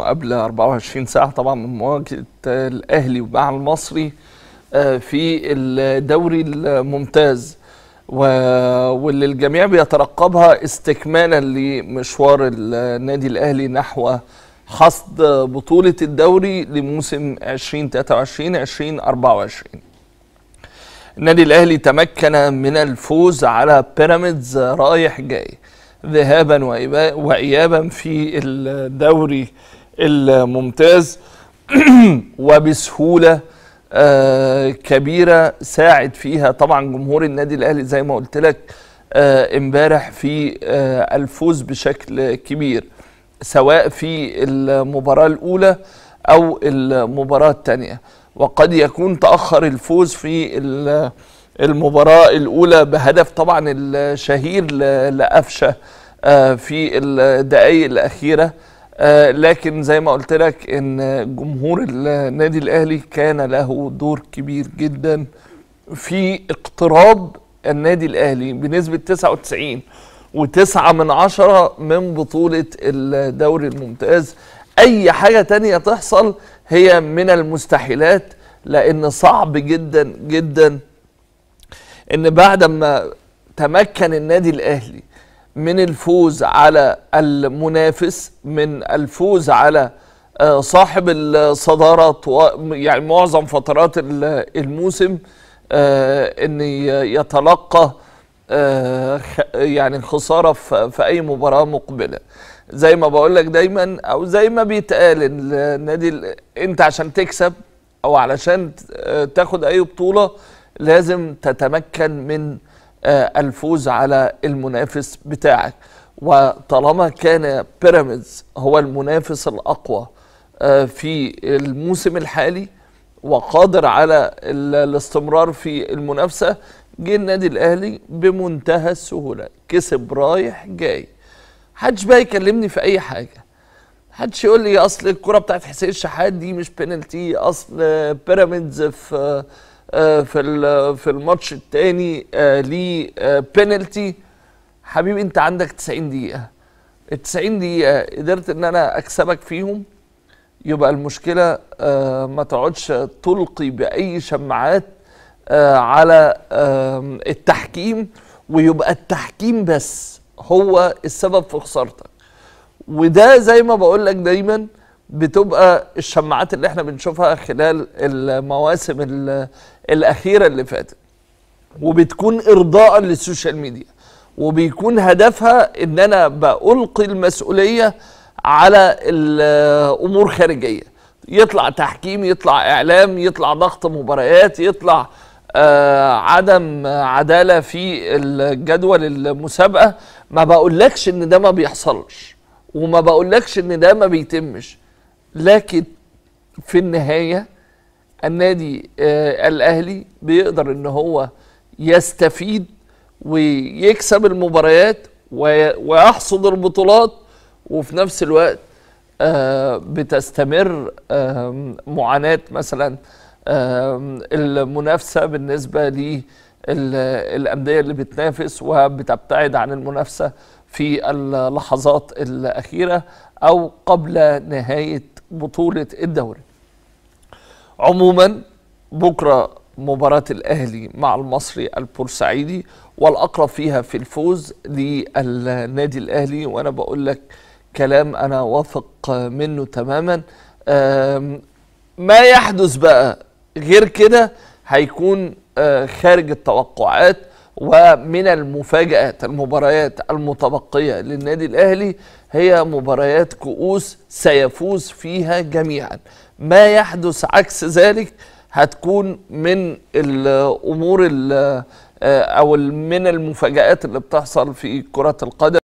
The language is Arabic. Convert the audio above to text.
قبل 24 ساعة طبعا من مواجهة الأهلي مع المصري آه، في الدوري الممتاز واللي الجميع بيترقبها استكمالا لمشوار النادي الأهلي نحو حصد بطولة الدوري لموسم 2023 2024 النادي الأهلي تمكن من الفوز على بيراميدز رايح جاي ذهابا وإيابا في الدوري الممتاز وبسهوله آه، كبيره ساعد فيها طبعا جمهور النادي الاهلي زي ما قلت لك آه، امبارح في آه، الفوز بشكل كبير سواء في المباراه الاولى او المباراه الثانيه وقد يكون تاخر الفوز في المباراه الاولى بهدف طبعا الشهير لقفشه في الدقائق الاخيره آه لكن زي ما قلت لك ان جمهور النادي الاهلي كان له دور كبير جدا في اقتراض النادي الاهلي بنسبه 99 وتسعة من عشرة من بطولة الدوري الممتاز أي حاجة تانية تحصل هي من المستحيلات لأن صعب جدا جدا إن بعد ما تمكن النادي الأهلي من الفوز على المنافس من الفوز على آه، صاحب الصدارة يعني معظم فترات الموسم آه، ان يتلقى آه، يعني خسارة في اي مباراة مقبلة زي ما بقول لك دايما او زي ما بيتقال النادي انت عشان تكسب او علشان تاخد اي بطولة لازم تتمكن من آه، الفوز على المنافس بتاعك وطالما كان بيراميدز هو المنافس الأقوى آه، في الموسم الحالي وقادر على الاستمرار في المنافسة جه النادي الأهلي بمنتهى السهولة كسب رايح جاي حدش بقى يكلمني في أي حاجة حدش يقول لي أصل الكرة بتاعت حسين الشحات دي مش بينالتي أصل بيراميدز في آه، في في الماتش الثاني آه، ليه بينالتي آه، حبيبي انت عندك 90 دقيقه ال 90 دقيقه قدرت ان انا اكسبك فيهم يبقى المشكله ما تقعدش تلقي باي شماعات على التحكيم ويبقى التحكيم بس هو السبب في خسارتك وده زي ما بقول لك دايما بتبقى الشماعات اللي احنا بنشوفها خلال المواسم الاخيره اللي فاتت وبتكون ارضاء للسوشيال ميديا وبيكون هدفها ان انا بألقي المسؤوليه على الامور خارجيه يطلع تحكيم يطلع اعلام يطلع ضغط مباريات يطلع آه عدم عداله في الجدول المسابقه ما بقولكش ان ده ما بيحصلش وما بقولكش ان ده ما بيتمش لكن في النهايه النادي آه الاهلي بيقدر ان هو يستفيد ويكسب المباريات ويحصد البطولات وفي نفس الوقت آه بتستمر آه معاناه مثلا آه المنافسه بالنسبه للانديه اللي بتنافس وبتبتعد عن المنافسه في اللحظات الاخيره او قبل نهايه بطولة الدوري عموما بكرة مباراة الأهلي مع المصري البورسعيدي والأقرب فيها في الفوز للنادي الأهلي وأنا بقول لك كلام أنا واثق منه تماما ما يحدث بقى غير كده هيكون آه، خارج التوقعات ومن المفاجآت المباريات المتبقية للنادي الأهلي هي مباريات كؤوس سيفوز فيها جميعا ما يحدث عكس ذلك هتكون من الأمور أو من المفاجآت اللي بتحصل في كرة القدم